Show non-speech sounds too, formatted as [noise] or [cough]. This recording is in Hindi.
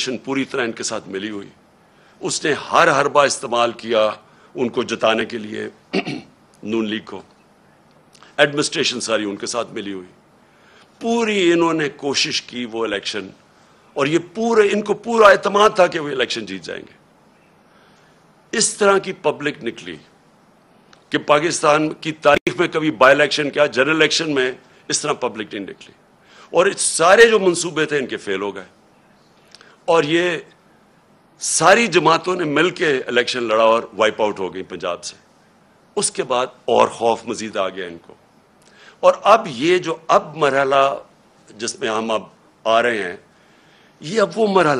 नेशन पूरी तरह इनके साथ मिली हुई उसने हर हर बार इस्तेमाल किया उनको जताने के लिए [clears throat] नून लीग को एडमिनिस्ट्रेशन सारी उनके साथ मिली हुई पूरी इन्होंने कोशिश की वो इलेक्शन और ये पूरे इनको पूरा एतमाद था कि वो इलेक्शन जीत जाएंगे इस तरह की पब्लिक निकली कि पाकिस्तान की तारीख में कभी बाई इलेक्शन क्या जनरल इलेक्शन में इस तरह पब्लिक नहीं निकली और सारे जो मंसूबे थे इनके फेल हो गए और ये सारी जमातों ने मिल के इलेक्शन लड़ा और वाइप आउट हो गई पंजाब से उसके बाद और खौफ मजीद आ गया इनको और अब ये जो अब मरहला जिसमें हम अब आ रहे हैं ये अब वो मरहला